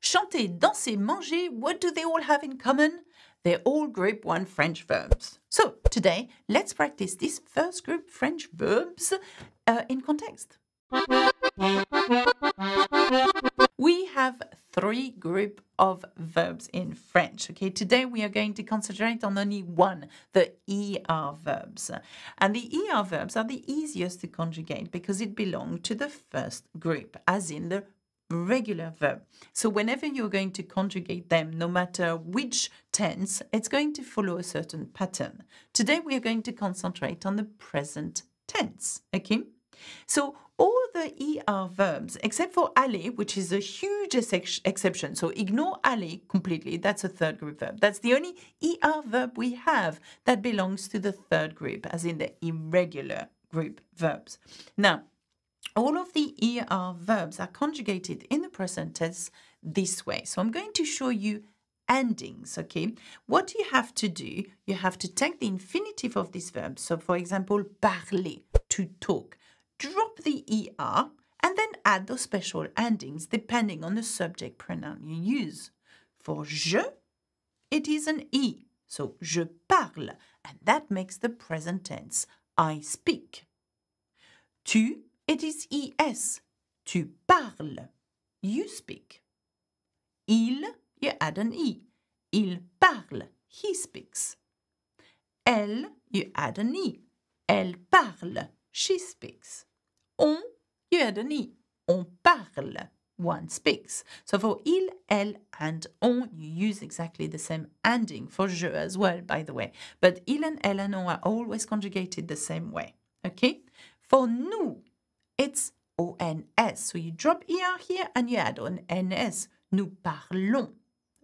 chanter, danser, manger, what do they all have in common? They're all group 1 French verbs. So today, let's practice these first group French verbs uh, in context. We have three group of verbs in French. Okay, today we are going to concentrate on only one, the ER verbs. And the ER verbs are the easiest to conjugate because it belongs to the first group, as in the regular verb. So whenever you're going to conjugate them, no matter which tense, it's going to follow a certain pattern. Today we are going to concentrate on the present tense, okay? So all the ER verbs, except for aller, which is a huge ex exception, so ignore aller completely, that's a third group verb. That's the only ER verb we have that belongs to the third group, as in the irregular group verbs. Now, all of the ER verbs are conjugated in the present tense this way. So I'm going to show you endings, okay? What you have to do, you have to take the infinitive of this verb. So for example, parler, to talk. Drop the ER and then add those special endings depending on the subject pronoun you use. For je, it is an E. So je parle, and that makes the present tense I speak. Tu it is ES. Tu parles. You speak. Il, you add an E. Il parle. He speaks. Elle, you add an E. Elle parle. She speaks. On, you add an E. On parle. One speaks. So for il, elle, and on, you use exactly the same ending for je as well, by the way. But il and elle and on are always conjugated the same way. Okay? For nous, it's ONS. So you drop ER here and you add on NS. Nous parlons.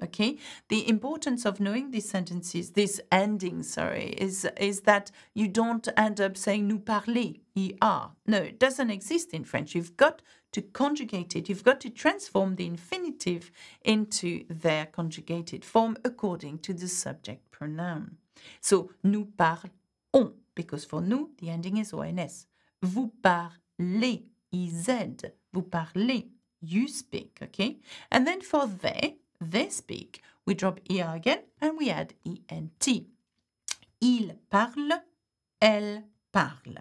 Okay. The importance of knowing these sentences, this ending, sorry, is, is that you don't end up saying nous parler, ER. No, it doesn't exist in French. You've got to conjugate it. You've got to transform the infinitive into their conjugated form according to the subject pronoun. So, nous parlons, because for nous, the ending is ONS. Vous parlez les, ez. Vous parlez, you speak, okay? And then for they, they speak, we drop er again and we add ent. Il parle, elle parle.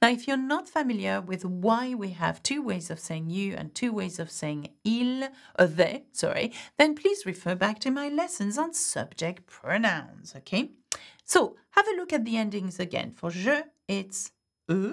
Now, if you're not familiar with why we have two ways of saying you and two ways of saying il, or uh, they, sorry, then please refer back to my lessons on subject pronouns, okay? So, have a look at the endings again. For je, it's e,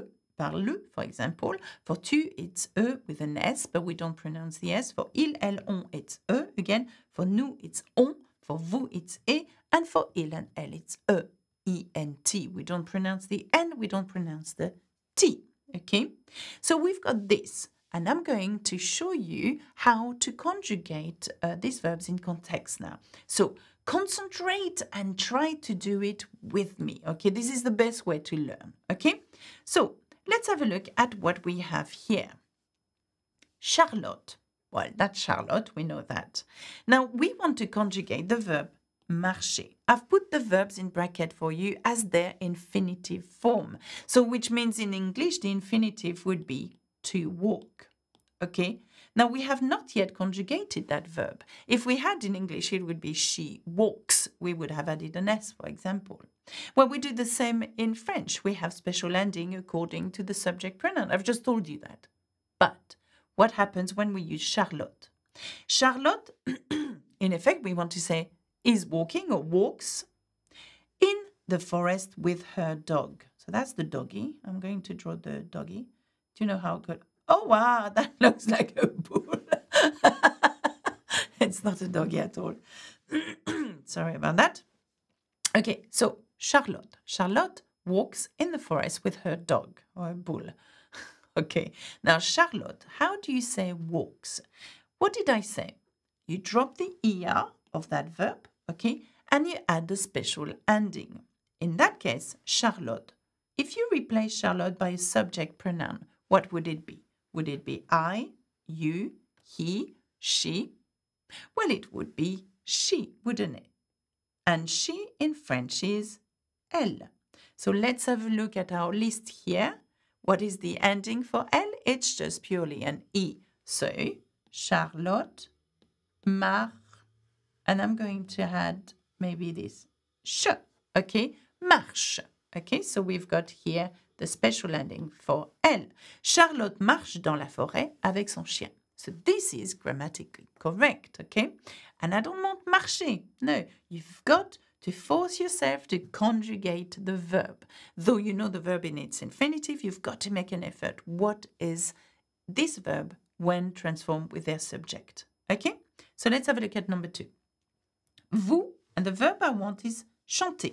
for example. For tu, it's e with an s, but we don't pronounce the s. For il, elle, on, it's e. Again, for nous, it's on. For vous, it's e. And for il and elle, it's e. E-N-T. We don't pronounce the N, we don't pronounce the T. Okay? So we've got this. And I'm going to show you how to conjugate uh, these verbs in context now. So concentrate and try to do it with me. Okay, this is the best way to learn. Okay, so Let's have a look at what we have here. Charlotte. Well, that's Charlotte, we know that. Now, we want to conjugate the verb marcher. I've put the verbs in bracket for you as their infinitive form. So, which means in English, the infinitive would be to walk. Okay? Now, we have not yet conjugated that verb. If we had in English, it would be she walks. We would have added an S, for example. Well, we do the same in French. We have special ending according to the subject pronoun. I've just told you that. But what happens when we use Charlotte? Charlotte, in effect, we want to say is walking or walks in the forest with her dog. So that's the doggy. I'm going to draw the doggy. Do you know how good oh wow, that looks like a bull. it's not a doggy at all. Sorry about that. Okay, so Charlotte. Charlotte walks in the forest with her dog or a bull. okay, now Charlotte, how do you say walks? What did I say? You drop the er of that verb, okay, and you add the special ending. In that case, Charlotte. If you replace Charlotte by a subject pronoun, what would it be? Would it be I, you, he, she? Well, it would be she, wouldn't it? And she in French is elle. So let's have a look at our list here. What is the ending for elle? It's just purely an E. So Charlotte, Mar, and I'm going to add maybe this sh, okay? Marche. Okay, so we've got here the special ending for elle. Charlotte marche dans la forêt avec son chien. So this is grammatically correct, okay? And I don't want marcher. No, you've got to force yourself to conjugate the verb. Though you know the verb in its infinitive, you've got to make an effort. What is this verb when transformed with their subject? Okay? So let's have a look at number two. Vous, and the verb I want is chanter.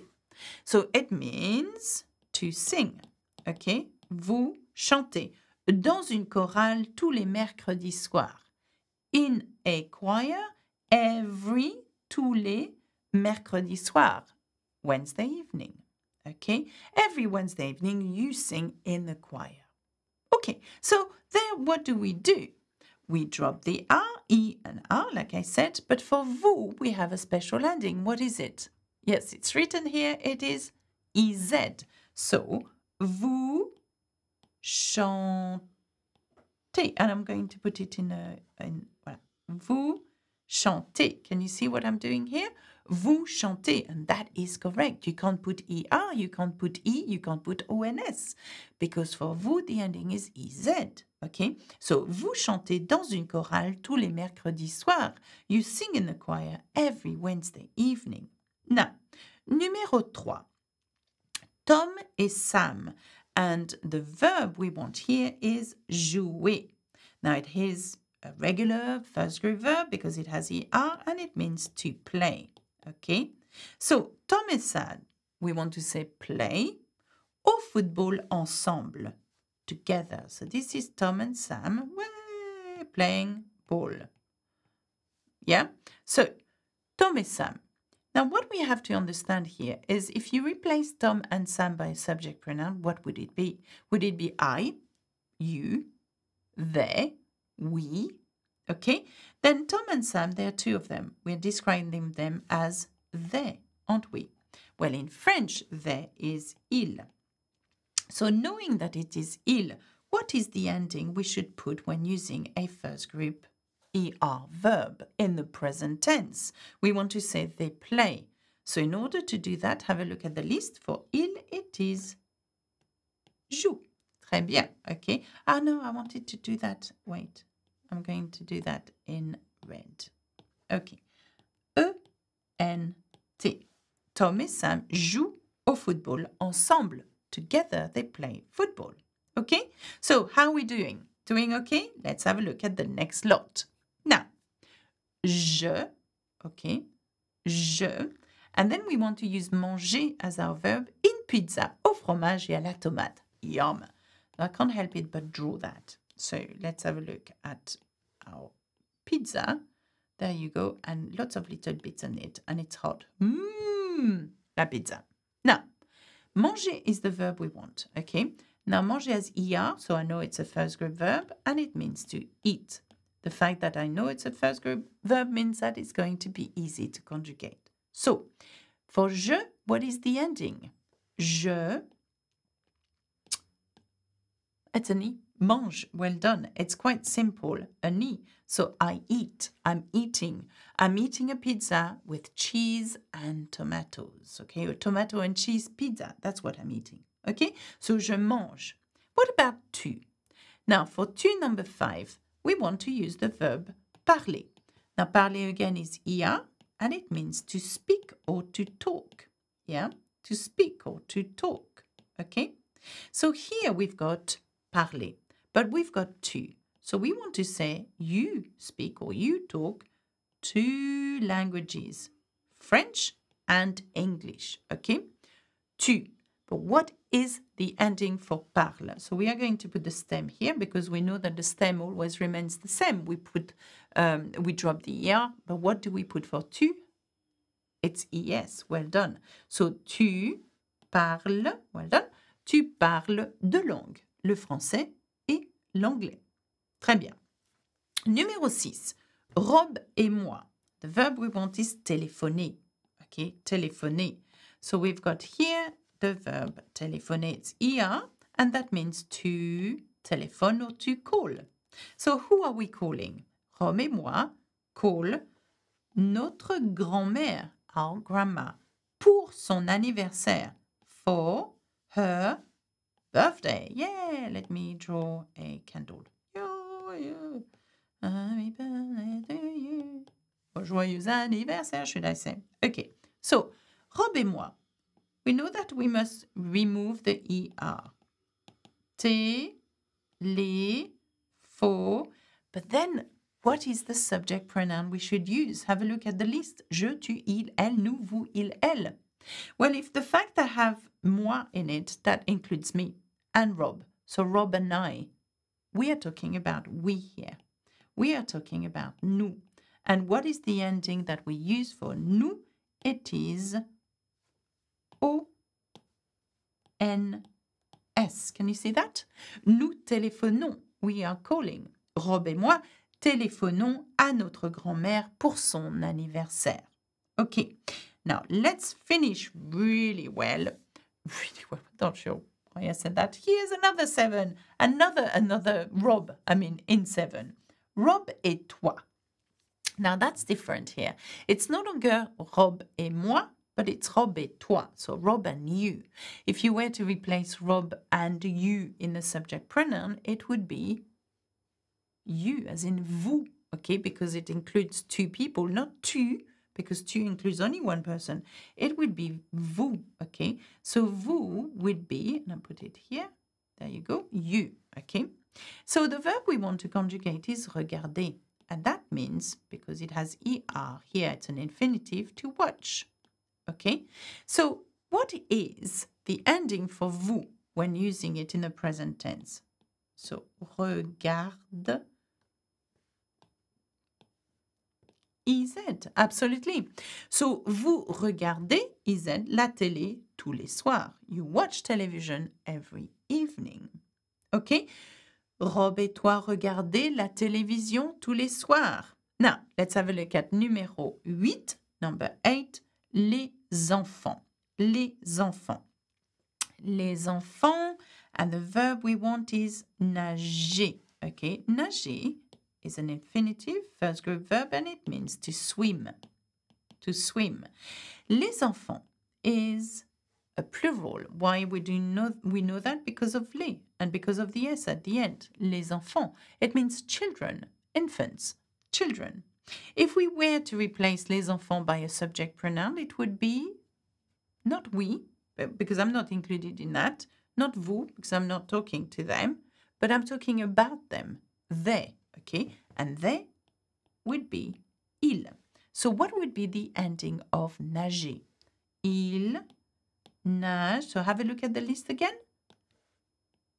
So it means to sing. OK Vous chantez dans une chorale tous les mercredis soirs. In a choir every tous les mercredis soirs. Wednesday evening. OK Every Wednesday evening you sing in the choir. OK. So there, what do we do? We drop the R, E and R like I said, but for vous we have a special ending. What is it? Yes, it's written here. It is EZ. So vous chantez. And I'm going to put it in a, voilà. Vous chantez. Can you see what I'm doing here? Vous chantez. And that is correct. You can't put ER, you can't put E, you can't put ONS. Because for vous, the ending is EZ. Okay. So, vous chantez dans une chorale tous les mercredis soirs. You sing in the choir every Wednesday evening. Now, numéro 3. Tom is Sam. And the verb we want here is jouer. Now it is a regular first group verb because it has ER and it means to play. Okay? So, Tom is Sam, We want to say play au football ensemble, together. So this is Tom and Sam playing ball. Yeah? So, Tom et Sam. Now, what we have to understand here is if you replace Tom and Sam by a subject pronoun, what would it be? Would it be I, you, they, we? Okay, then Tom and Sam, there are two of them. We're describing them as they, aren't we? Well, in French, they is il. So knowing that it is il, what is the ending we should put when using a first group er verb in the present tense. We want to say they play. So in order to do that, have a look at the list for il, it is, joue. Très bien, okay. Ah no, I wanted to do that. Wait, I'm going to do that in red. Okay. E-N-T. Tom et Sam jouent au football ensemble. Together they play football. Okay? So how are we doing? Doing okay? Let's have a look at the next lot je, okay, je. And then we want to use manger as our verb in pizza, au fromage et à la tomate. Yum. I can't help it but draw that. So let's have a look at our pizza. There you go, and lots of little bits on it, and it's hot. Mmm, la pizza. Now, manger is the verb we want, okay? Now, manger has ER, so I know it's a first group verb, and it means to eat. The fact that I know it's a first group verb means that it's going to be easy to conjugate. So, for je, what is the ending? Je. It's an e. Mange, well done. It's quite simple. An e. So I eat. I'm eating. I'm eating a pizza with cheese and tomatoes. Okay, a tomato and cheese pizza. That's what I'm eating. Okay, so je mange. What about tu? Now for tu number five, we want to use the verb parler. Now, parler again is ia, and it means to speak or to talk. Yeah, to speak or to talk. Okay, so here we've got parler, but we've got two. So we want to say you speak or you talk two languages, French and English. Okay, two. But what is the ending for parle. So we are going to put the stem here because we know that the stem always remains the same. We put, um, we drop the er, but what do we put for tu? It's es. Well done. So tu parles. Well done. Tu parles deux langues, le français et l'anglais. Très bien. Numéro 6. Rob et moi. The verb we want is téléphoner. Okay, téléphoner. So we've got here the verb téléphoner. It's ia, and that means to telephone or to call. So who are we calling? Rome et moi call notre grand-mère, our grandma, pour son anniversaire, for her birthday. Yeah, let me draw a candle. Joyeux anniversaire, should I say. Okay, so Rob et moi, we know that we must remove the ER. T, les, for. But then, what is the subject pronoun we should use? Have a look at the list. Je, tu, il, elle, nous, vous, il, elle. Well, if the fact I have moi in it, that includes me and Rob. So Rob and I, we are talking about we here. We are talking about nous. And what is the ending that we use for nous? It is O-N-S. Can you see that? Nous téléphonons. We are calling. Rob et moi téléphonons à notre grand-mère pour son anniversaire. OK. Now, let's finish really well. Really well. I'm not sure why I said that. Here's another seven. Another, another Rob. I mean, in seven. Rob et toi. Now, that's different here. It's no longer Rob et moi, but it's et toi, so Rob and you. If you were to replace Rob and you in the subject pronoun, it would be you, as in vous, okay, because it includes two people, not two, because two includes only one person. It would be vous, okay? So vous would be, and I put it here, there you go, you, okay? So the verb we want to conjugate is regarder, and that means, because it has ER here, it's an infinitive, to watch. Okay, so what is the ending for vous when using it in the present tense? So, regarde. it absolutely. So, vous regardez it? la télé tous les soirs. You watch television every evening. OK? Rob et toi regardez la télévision tous les soirs. Now, let's have a look at numéro 8, number 8. les enfants. Les enfants. Les enfants. And the verb we want is nager. Okay, nager is an infinitive first group verb and it means to swim. To swim. Les enfants is a plural. Why we do know we know that because of les and because of the s at the end. Les enfants. It means children, infants, children. If we were to replace les enfants by a subject pronoun, it would be not we, uh, because I'm not included in that, not vous, because I'm not talking to them, but I'm talking about them, they, okay? And they would be il. So what would be the ending of nager? Il nage. So have a look at the list again.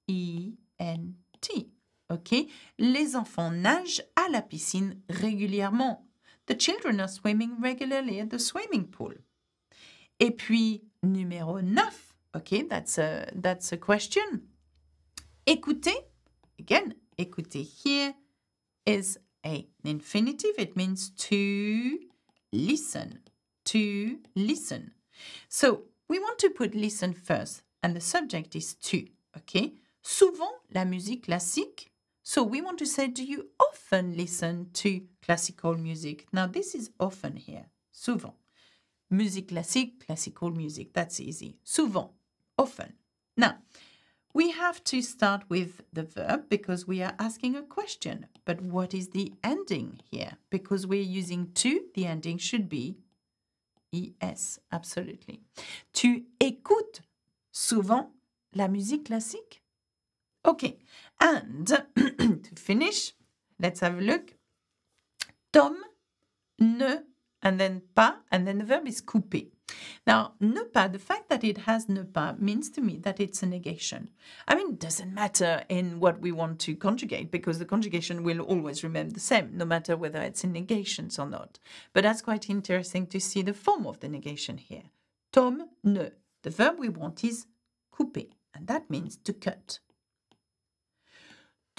E-N-T. OK? Les enfants nagent à la piscine régulièrement. The children are swimming regularly at the swimming pool. Et puis, numéro 9. OK, that's a, that's a question. Écoutez. Again, écoutez here is an infinitive. It means to listen. To listen. So, we want to put listen first and the subject is to. OK? Souvent, la musique classique So we want to say, do you often listen to classical music? Now, this is often here, souvent. Music classique, classical music, that's easy. Souvent, often. Now, we have to start with the verb because we are asking a question. But what is the ending here? Because we're using to, the ending should be es, absolutely. Tu écoutes souvent la musique classique? Okay, and to finish, let's have a look. Tom, ne, and then pas, and then the verb is coupé. Now, ne pas, the fact that it has ne pas means to me that it's a negation. I mean, it doesn't matter in what we want to conjugate because the conjugation will always remain the same, no matter whether it's in negations or not. But that's quite interesting to see the form of the negation here. Tom, ne. The verb we want is couper, and that means to cut.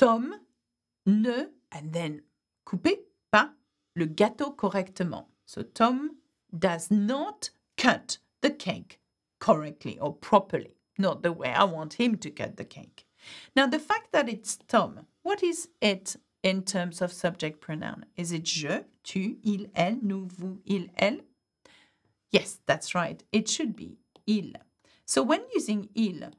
Tom ne, and then coupé, pas le gâteau correctement. So Tom does not cut the cake correctly or properly, not the way I want him to cut the cake. Now, the fact that it's Tom, what is it in terms of subject pronoun? Is it je, tu, il, elle, nous, vous, il, elle? Yes, that's right. It should be il. So when using il,